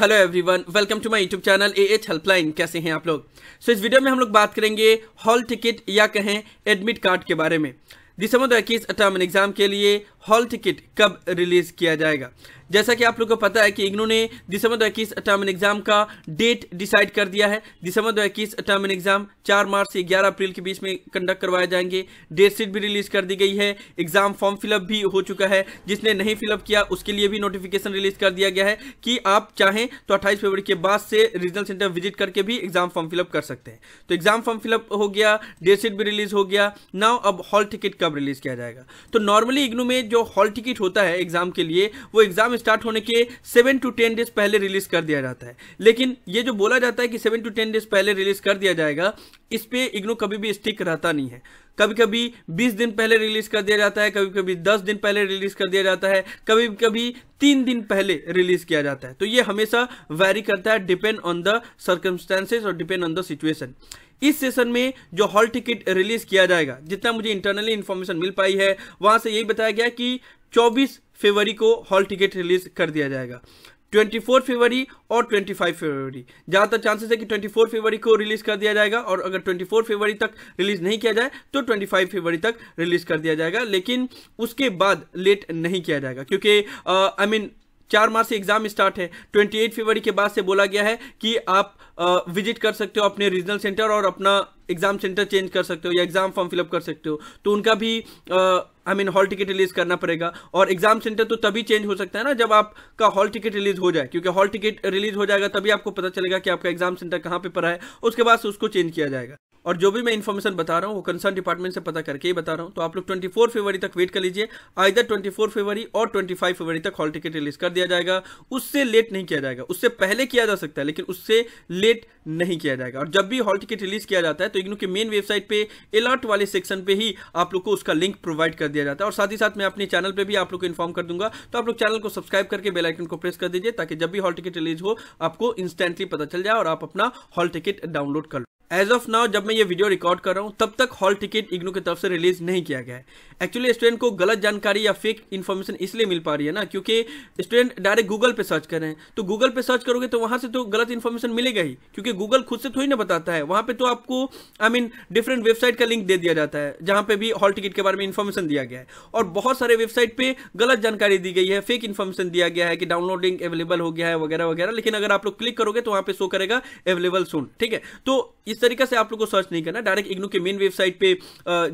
hello everyone welcome to my YouTube channel A H helpline कैसे हैं आप लोग सो so, इस वीडियो में हम लोग बात करेंगे हॉल टिकट या कहें एडमिट कार्ड के बारे में दिसंबर दो इक्कीस अटामन एग्जाम के लिए हॉल टिकट कब रिलीज किया जाएगा जैसा कि आप लोगों को पता है कि इग्नो ने दिसंबर दो इक्कीस टर्म एग्जाम का डेट डिसाइड कर दिया है दिसंबर दो इक्कीस टर्म एग्जाम 4 मार्च से 11 अप्रैल के बीच में कंडक्ट करवाए जाएंगे डेट शीट भी रिलीज कर दी गई है एग्जाम फॉर्म फिलअप भी हो चुका है जिसने नहीं फिलअप किया उसके लिए भी नोटिफिकेशन रिलीज कर दिया गया है कि आप चाहें तो अट्ठाईस फरवरी के बाद से रीजनल सेंटर विजिट करके भी एग्जाम फॉर्म फिलअप कर सकते हैं तो एग्जाम फॉर्म फिलअप हो गया डेट शीट भी रिलीज हो गया नाउ अब हॉल टिकट कब रिलीज किया जाएगा तो नॉर्मली इग्नू में जो हॉल टिकट होता है एग्जाम के लिए वो एग्जाम स्टार्ट होने के सेवन टू टेन डेज पहले रिलीज कर दिया जाता है लेकिन ये जो बोला जाता है कि सेवन टू टेन डेज पहले रिलीज कर दिया जाएगा इस पर इग्नो कभी भी स्टिक रहता नहीं है कभी कभी 20 दिन पहले रिलीज कर दिया जाता है कभी कभी 10 दिन पहले रिलीज कर दिया जाता है कभी कभी तीन दिन पहले रिलीज किया जाता है तो ये हमेशा वैरी करता है डिपेंड ऑन द सर्कमस्टेंसेज और डिपेंड ऑन द सिचुएशन इस सेशन में जो हॉल टिकट रिलीज किया जाएगा जितना मुझे इंटरनली इन्फॉर्मेशन मिल पाई है वहां से यही बताया गया कि 24 फरवरी को हॉल टिकट रिलीज कर दिया जाएगा 24 फरवरी और 25 फरवरी ज़्यादातर चांसेस है कि 24 फरवरी को रिलीज़ कर दिया जाएगा और अगर 24 फरवरी तक रिलीज़ नहीं किया जाए तो 25 फरवरी तक रिलीज़ कर दिया जाएगा लेकिन उसके बाद लेट नहीं किया जाएगा क्योंकि I uh, mean I mean, चार मार्च से एग्जाम स्टार्ट है 28 फरवरी के बाद से बोला गया है कि आप विजिट कर सकते हो अपने रीजनल सेंटर और अपना एग्जाम सेंटर चेंज कर सकते हो या एग्जाम फॉर्म फिलअप कर सकते हो तो उनका भी I mean hall ticket release करना पड़ेगा और एग्जाम सेंटर तो तभी चेंज हो सकता है ना जब आपका हॉल टिकट रिलीज हो जाए क्योंकि हॉल टिकट रिलीज हो जाएगा तभी आपको पता चलेगा कि आपका एग्जाम सेंटर कहाँ पर पड़ा है उसके बाद से उसको चेंज किया जाएगा और जो भी मैं इन्फॉर्मेशन बता रहा हूँ वो कंसर्न डिपार्टमेंट से पता करके ही बता रहा हूँ तो आप लोग 24 फरवरी तक वेट कर लीजिए आइधर 24 फरवरी और 25 फरवरी तक हॉल टिकट रिलीज कर दिया जाएगा उससे लेट नहीं किया जाएगा उससे पहले किया जा सकता है लेकिन उससे लेट नहीं किया जाएगा और जब भी हॉल टिकट रिलीज किया जाता है तो इग्नू के मेन वेबसाइट पर अलर्ट वाले सेक्शन पर ही आप लोग को उसका लिंक प्रोवाइड कर दिया जाता है और साथ ही साथ मैं अपने चैनल पर भी आप लोग को इन्फॉर्म कर दूंगा तो आप लोग चैनल को सब्सक्राइब करके बेलाइकन को प्रेस कर दीजिए ताकि जब भी हॉल टिकट रिलीज हो आपको इंस्टेंटली पता चल जाए और आप अपना हॉल टिकट डाउनलोड कर एज ऑफ नाउ जब मैं ये वीडियो रिकॉर्ड कर रहा हूँ तब तक हॉल टिकट इग्नू की तरफ से रिलीज नहीं किया गया है एक्चुअली स्टूडेंट को गलत जानकारी या फेक इन्फॉर्मेशन इसलिए मिल पा रही है ना क्योंकि स्टूडेंट डायरेक्ट गूगल पे सर्च कर रहे हैं तो गूगल पे सर्च करोगे तो वहाँ से तो गलत इन्फॉर्मेशन मिलेगा ही क्योंकि गूगल खुद से थोड़ी ना बताता है वहाँ पे तो आपको आई मीन डिफरेंट वेबसाइट का लिंक दे दिया जाता है जहाँ पे भी हॉल टिकट के बारे में इन्फॉर्मेशन दिया गया है और बहुत सारे वेबसाइट पे गलत जानकारी दी गई है फेक इन्फॉर्मेशन दिया गया है कि डाउनलोडिंग अवेलेबल हो गया है वगैरह वगैरह लेकिन अगर आप लोग क्लिक करोगे तो वहाँ पे शो करेगा अवेलेबल सुन ठीक है तो इस तरीके से आप लोग को सर्च नहीं करना डायरेक्ट इग्नू के मेन वेबसाइट पे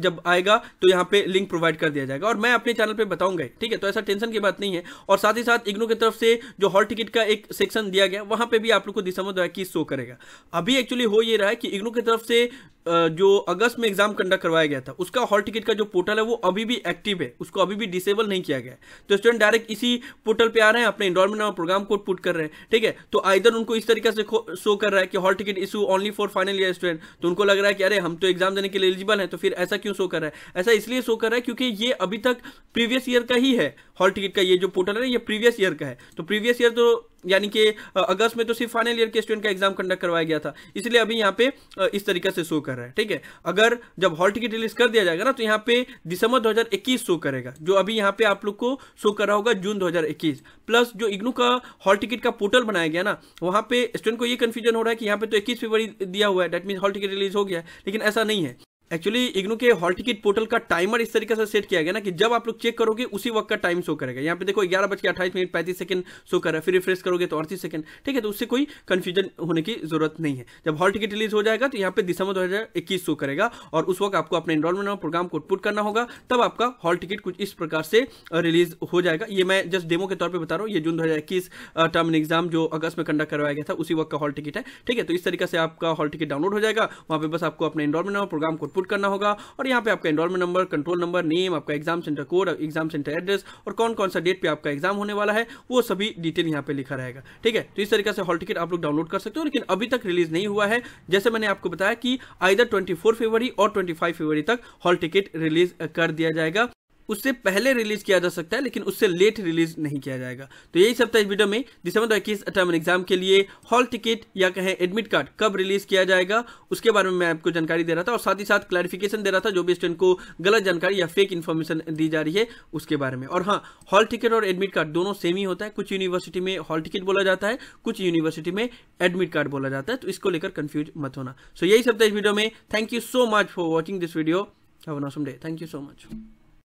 जब आएगा तो यहाँ पे लिंक प्रोवाइड कर दिया जाएगा और मैं अपने चैनल पर बताऊंगा ठीक है तो ऐसा टेंशन की बात नहीं है और साथ ही साथ इग्नू की तरफ से जो हॉल टिकट का एक सेक्शन दिया गया वहां पर भी आप लोग को दिसंबर दो हज़ार इक्कीस शो करेगा अभी एक्चुअली हो ये रहा है कि इग्नू की तरफ से जो अगस्त में एग्जाम कंडक्ट करवाया गया था उसका हॉल टिकट का जो पोर्टल है वो अभी भी एक्टिव है उसको अभी भी डिसेबल नहीं किया गया है तो स्टूडेंट डायरेक्ट इसी पोर्टल पे आ रहे हैं अपने इनरोलमेंट और प्रोग्राम कोड पुट कर रहे हैं ठीक है तो आइधर उनको इस तरीके से शो कर रहा है कि hall ticket issue only for final year student तो उनको लग रहा है कि अरे हम तो एग्जाम देने के लिए एलिजिबल है तो फिर ऐसा क्यों शो कर रहा है ऐसा इसलिए शो कर रहा है क्योंकि ये अभी तक प्रीवियस ईयर का ही है हॉल टिकट का ये जो पोर्टल है ये प्रीवियस ईयर का है तो प्रीवियस ईयर तो यानी कि अगस्त में तो सिर्फ फाइनल ईयर के स्टूडेंट का एग्जाम कंडक्ट करवाया गया था इसलिए अभी यहाँ पे इस तरीके से शो कर रहा है ठीक है अगर जब हॉल टिकट रिलीज कर दिया जाएगा ना तो यहाँ पे दिसंबर 2021 शो करेगा जो अभी यहाँ पे आप लोग को शो कर रहा होगा जून 2021 प्लस जो इग्नू का हॉल टिकट का पोर्टल बनाया गया ना वहाँ पे स्टूडेंट को ये कन्फ्यूजन हो रहा है कि यहाँ पे तो इक्कीस फरवरी दिया हुआ है date mean hall ticket release हो गया लेकिन ऐसा नहीं है एक्चुअली इग्नू के हॉल टिकट पोर्टल का टाइमर इस तरीके से सेट किया गया ना कि जब आप लोग चेक करोगे उसी वक्त का टाइम शो करेगा यहाँ पे देखो ग्यारह बज के अट्ठाईस मिनट पैंतीस सेकंड शो कर रहा है फिर रिफ्रेश करोगे तो अड़तीस सेकंड ठीक है तो उससे कोई कन्फ्यूजन होने की जरूरत नहीं है जब हॉल टिकट रिलीज हो जाएगा तो यहाँ पे दिसंबर दो शो करेगा और उस वक्त आपको अपने इनरोलमेंट और प्रोग्राम को पुट करना होगा तब आपका हॉल टिकट कुछ इस प्रकार से रिलीज हो जाएगा ये मैं जस्ट डेमो के तौर पर बता रहा हूँ ये जून दो टर्म एग्जाम जो अगस्त में कंडक्ट करवाया गया था उसी वक्त का हॉल टिकट है ठीक है तो इस तरीके से आपका हॉल टिकट डाउनलोड हो जाएगा वहाँ पर बस आपको अपने इनरोलमेंट और प्रोग्राम को पुट करना होगा और यहाँ पे आपका enrolment number control number name आपका exam centre code exam centre address और कौन कौन सा डेट पे आपका एग्जाम होने वाला है वो सभी डिटेल यहाँ पे लिखा रहेगा ठीक है तो इस तरीके से हॉल टिकट आप लोग डाउनलोड कर सकते हो लेकिन अभी तक रिलीज नहीं हुआ है जैसे मैंने आपको बताया कि आइधर ट्वेंटी फरवरी और ट्वेंटी फरवरी तक हॉल टिकट रिलीज कर दिया जाएगा उससे पहले रिलीज किया जा सकता है लेकिन उससे लेट रिलीज नहीं किया जाएगा तो यही सब था इस वीडियो में दिसंबर दो इक्कीस एग्जाम के लिए हॉल टिकट या कहें एडमिट कार्ड कब रिलीज किया जाएगा उसके बारे में मैं आपको जानकारी दे रहा था और साथ ही साथ क्लैरिफिकेशन दे रहा था जो भी स्टूडेंट को गलत जानकारी या फेक इन्फॉर्मेशन दी जा रही है उसके बारे में और हाँ हॉल टिकट और एडमिट कार्ड दोनों सेम ही होता है कुछ यूनिवर्सिटी में हॉल टिकट बोला जाता है कुछ यूनिवर्सिटी में एडमिट कार्ड बोला जाता है तो इसको लेकर कंफ्यूज मत होना सो यही सब था इस वीडियो में thank you so much for watching this video have an awesome day thank you so much